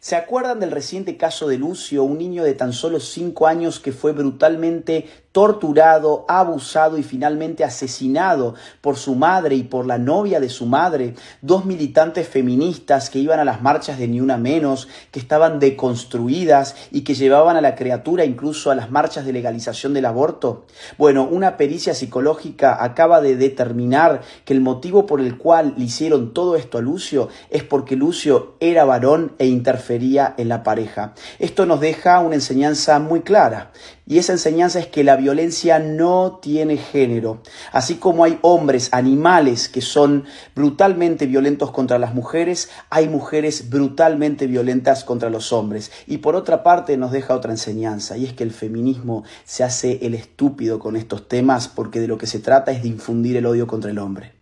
¿Se acuerdan del reciente caso de Lucio, un niño de tan solo 5 años que fue brutalmente torturado, abusado y finalmente asesinado por su madre y por la novia de su madre, dos militantes feministas que iban a las marchas de Ni Una Menos, que estaban deconstruidas y que llevaban a la criatura incluso a las marchas de legalización del aborto. Bueno, una pericia psicológica acaba de determinar que el motivo por el cual le hicieron todo esto a Lucio es porque Lucio era varón e interfería en la pareja. Esto nos deja una enseñanza muy clara, y esa enseñanza es que la violencia no tiene género. Así como hay hombres, animales que son brutalmente violentos contra las mujeres, hay mujeres brutalmente violentas contra los hombres. Y por otra parte nos deja otra enseñanza y es que el feminismo se hace el estúpido con estos temas porque de lo que se trata es de infundir el odio contra el hombre.